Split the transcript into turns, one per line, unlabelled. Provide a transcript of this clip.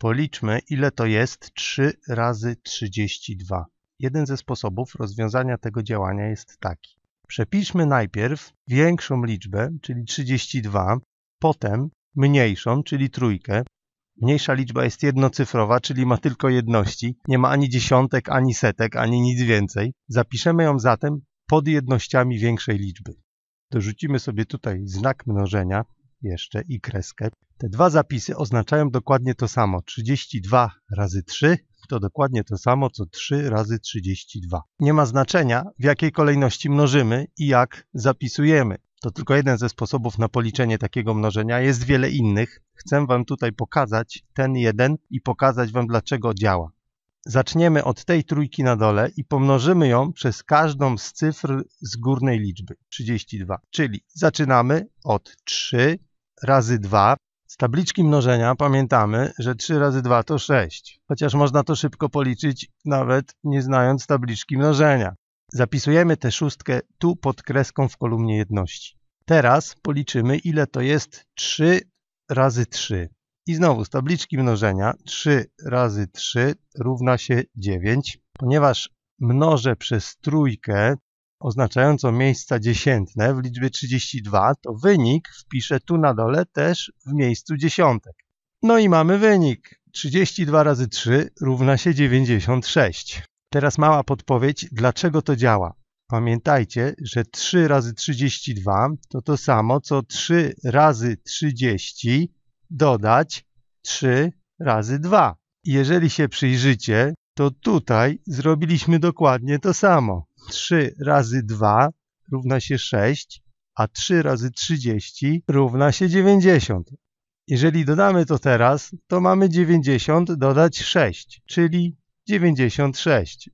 Policzmy, ile to jest 3 razy 32. Jeden ze sposobów rozwiązania tego działania jest taki. Przepiszmy najpierw większą liczbę, czyli 32, potem mniejszą, czyli trójkę. Mniejsza liczba jest jednocyfrowa, czyli ma tylko jedności. Nie ma ani dziesiątek, ani setek, ani nic więcej. Zapiszemy ją zatem pod jednościami większej liczby. Dorzucimy sobie tutaj znak mnożenia, jeszcze i kreskę. Te dwa zapisy oznaczają dokładnie to samo. 32 razy 3 to dokładnie to samo co 3 razy 32. Nie ma znaczenia w jakiej kolejności mnożymy i jak zapisujemy. To tylko jeden ze sposobów na policzenie takiego mnożenia. Jest wiele innych. Chcę Wam tutaj pokazać ten jeden i pokazać Wam dlaczego działa. Zaczniemy od tej trójki na dole i pomnożymy ją przez każdą z cyfr z górnej liczby 32. Czyli zaczynamy od 3, razy 2. Z tabliczki mnożenia pamiętamy, że 3 razy 2 to 6, chociaż można to szybko policzyć nawet nie znając tabliczki mnożenia. Zapisujemy tę szóstkę tu pod kreską w kolumnie jedności. Teraz policzymy ile to jest 3 razy 3. I znowu z tabliczki mnożenia 3 razy 3 równa się 9. Ponieważ mnożę przez trójkę, oznaczającą miejsca dziesiętne w liczbie 32, to wynik wpiszę tu na dole też w miejscu dziesiątek. No i mamy wynik. 32 razy 3 równa się 96. Teraz mała podpowiedź, dlaczego to działa. Pamiętajcie, że 3 razy 32 to to samo, co 3 razy 30 dodać 3 razy 2. Jeżeli się przyjrzycie, to tutaj zrobiliśmy dokładnie to samo. 3 razy 2 równa się 6, a 3 razy 30 równa się 90. Jeżeli dodamy to teraz, to mamy 90 dodać 6, czyli 96.